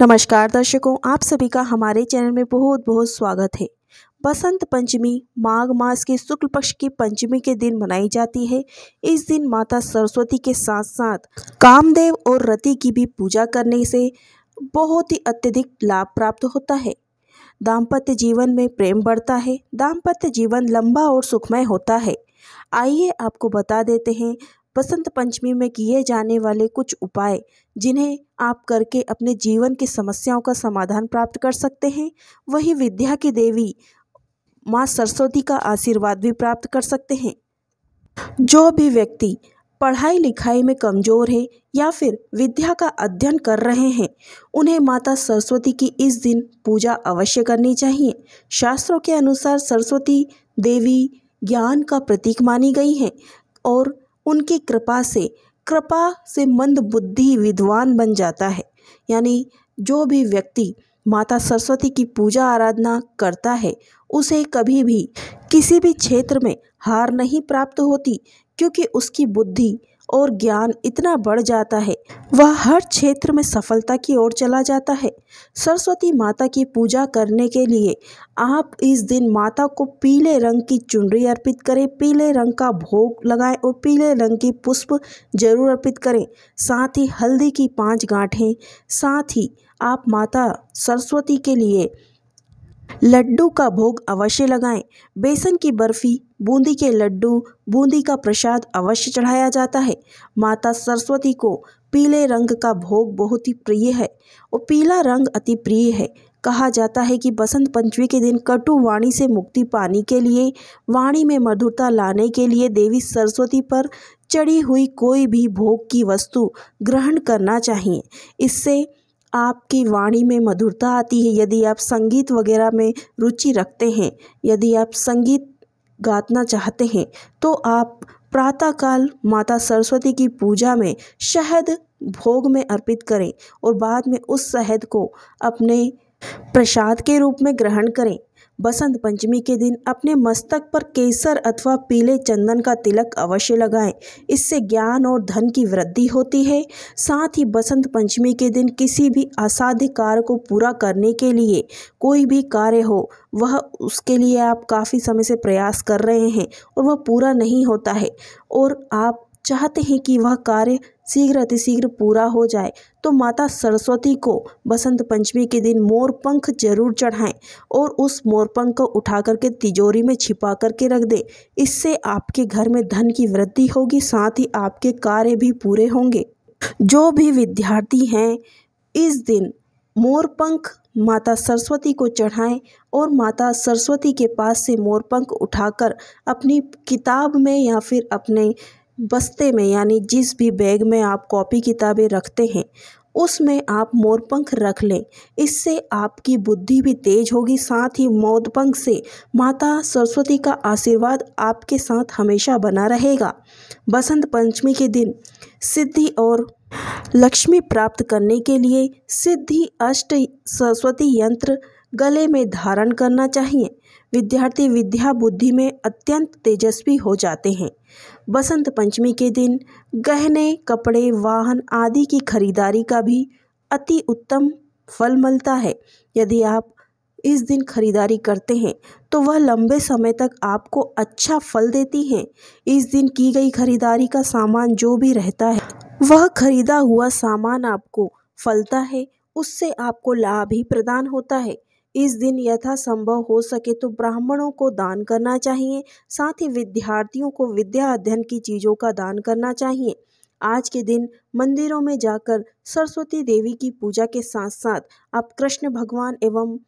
नमस्कार दर्शकों आप सभी का हमारे चैनल में बहुत बहुत स्वागत है बसंत पंचमी माघ मास के शुक्ल पक्ष की पंचमी के दिन मनाई जाती है इस दिन माता सरस्वती के साथ साथ कामदेव और रति की भी पूजा करने से बहुत ही अत्यधिक लाभ प्राप्त होता है दाम्पत्य जीवन में प्रेम बढ़ता है दाम्पत्य जीवन लंबा और सुखमय होता है आइए आपको बता देते हैं बसंत पंचमी में किए जाने वाले कुछ उपाय जिन्हें आप करके अपने जीवन की समस्याओं का समाधान प्राप्त कर सकते हैं वही विद्या की देवी माँ सरस्वती का आशीर्वाद भी प्राप्त कर सकते हैं जो भी व्यक्ति पढ़ाई लिखाई में कमज़ोर है या फिर विद्या का अध्ययन कर रहे हैं उन्हें माता सरस्वती की इस दिन पूजा अवश्य करनी चाहिए शास्त्रों के अनुसार सरस्वती देवी ज्ञान का प्रतीक मानी गई हैं और उनकी कृपा से कृपा से मंद बुद्धि विद्वान बन जाता है यानी जो भी व्यक्ति माता सरस्वती की पूजा आराधना करता है उसे कभी भी किसी भी क्षेत्र में हार नहीं प्राप्त होती क्योंकि उसकी बुद्धि और ज्ञान इतना बढ़ जाता है वह हर क्षेत्र में सफलता की ओर चला जाता है सरस्वती माता की पूजा करने के लिए आप इस दिन माता को पीले रंग की चुनरी अर्पित करें पीले रंग का भोग लगाएं और पीले रंग की पुष्प जरूर अर्पित करें साथ ही हल्दी की पांच गांठें साथ ही आप माता सरस्वती के लिए लड्डू का भोग अवश्य लगाएं बेसन की बर्फ़ी बूंदी के लड्डू बूंदी का प्रसाद अवश्य चढ़ाया जाता है माता सरस्वती को पीले रंग का भोग बहुत ही प्रिय है और पीला रंग अति प्रिय है कहा जाता है कि बसंत पंचमी के दिन कटु वाणी से मुक्ति पाने के लिए वाणी में मधुरता लाने के लिए देवी सरस्वती पर चढ़ी हुई कोई भी भोग की वस्तु ग्रहण करना चाहिए इससे आपकी वाणी में मधुरता आती है यदि आप संगीत वगैरह में रुचि रखते हैं यदि आप संगीत गातना चाहते हैं तो आप प्रातःकाल माता सरस्वती की पूजा में शहद भोग में अर्पित करें और बाद में उस शहद को अपने प्रसाद के रूप में ग्रहण करें बसंत पंचमी के दिन अपने मस्तक पर केसर अथवा पीले चंदन का तिलक अवश्य लगाएं इससे ज्ञान और धन की वृद्धि होती है साथ ही बसंत पंचमी के दिन किसी भी असाध्य कार्य को पूरा करने के लिए कोई भी कार्य हो वह उसके लिए आप काफ़ी समय से प्रयास कर रहे हैं और वह पूरा नहीं होता है और आप चाहते हैं कि वह कार्य शीघ्र अतिशीघ्र पूरा हो जाए तो माता सरस्वती को बसंत पंचमी के दिन मोरपंख जरूर चढ़ाएं और उस मोरपंख को उठा करके तिजोरी में छिपा करके रख दें इससे आपके घर में धन की वृद्धि होगी साथ ही आपके कार्य भी पूरे होंगे जो भी विद्यार्थी हैं इस दिन मोरपंख माता सरस्वती को चढ़ाएं और माता सरस्वती के पास से मोरपंख उठाकर अपनी किताब में या फिर अपने बस्ते में यानी जिस भी बैग में आप कॉपी किताबें रखते हैं उसमें आप मोरपंख रख लें इससे आपकी बुद्धि भी तेज होगी साथ ही मोरपंख से माता सरस्वती का आशीर्वाद आपके साथ हमेशा बना रहेगा बसंत पंचमी के दिन सिद्धि और लक्ष्मी प्राप्त करने के लिए सिद्धि अष्ट सरस्वती यंत्र गले में धारण करना चाहिए विद्यार्थी विद्या बुद्धि में अत्यंत तेजस्वी हो जाते हैं बसंत पंचमी के दिन गहने कपड़े वाहन आदि की खरीदारी का भी अति उत्तम फल मिलता है यदि आप इस दिन खरीदारी करते हैं तो वह लंबे समय तक आपको अच्छा फल देती हैं इस दिन की गई खरीदारी का सामान जो भी रहता है वह खरीदा हुआ सामान आपको फलता है उससे आपको लाभ ही प्रदान होता है इस दिन यथा संभव हो सके तो ब्राह्मणों को दान करना चाहिए साथ ही विद्यार्थियों को विद्या अध्ययन की चीज़ों का दान करना चाहिए आज के दिन मंदिरों में जाकर सरस्वती देवी की पूजा के साथ साथ आप कृष्ण भगवान एवं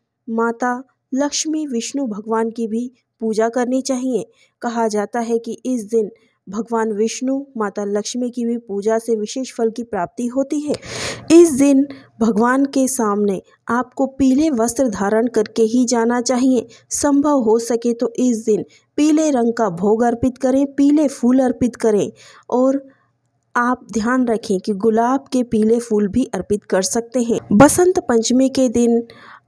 माता लक्ष्मी विष्णु भगवान की भी पूजा करनी चाहिए कहा जाता है कि इस दिन भगवान विष्णु माता लक्ष्मी की भी पूजा से विशेष फल की प्राप्ति होती है इस दिन भगवान के सामने आपको पीले वस्त्र धारण करके ही जाना चाहिए संभव हो सके तो इस दिन पीले रंग का भोग अर्पित करें पीले फूल अर्पित करें और आप ध्यान रखें कि गुलाब के पीले फूल भी अर्पित कर सकते हैं बसंत पंचमी के दिन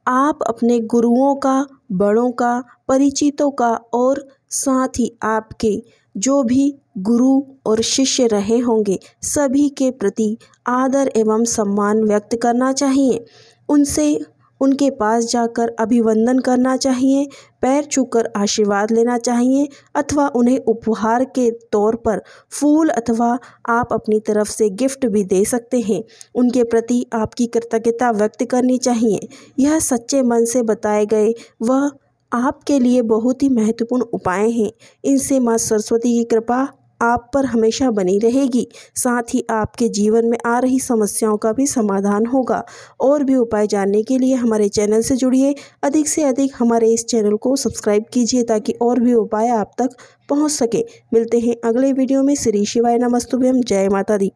आप अपने गुरुओं का बड़ों का परिचितों का और साथ ही आपके जो भी गुरु और शिष्य रहे होंगे सभी के प्रति आदर एवं सम्मान व्यक्त करना चाहिए उनसे उनके पास जाकर अभिवंदन करना चाहिए पैर छूकर आशीर्वाद लेना चाहिए अथवा उन्हें उपहार के तौर पर फूल अथवा आप अपनी तरफ से गिफ्ट भी दे सकते हैं उनके प्रति आपकी कृतज्ञता व्यक्त करनी चाहिए यह सच्चे मन से बताए गए वह आपके लिए बहुत ही महत्वपूर्ण उपाय हैं इनसे माँ सरस्वती की कृपा आप पर हमेशा बनी रहेगी साथ ही आपके जीवन में आ रही समस्याओं का भी समाधान होगा और भी उपाय जानने के लिए हमारे चैनल से जुड़िए अधिक से अधिक हमारे इस चैनल को सब्सक्राइब कीजिए ताकि और भी उपाय आप तक पहुंच सके मिलते हैं अगले वीडियो में श्री शिवाय नमस्तुभ्यम जय माता दी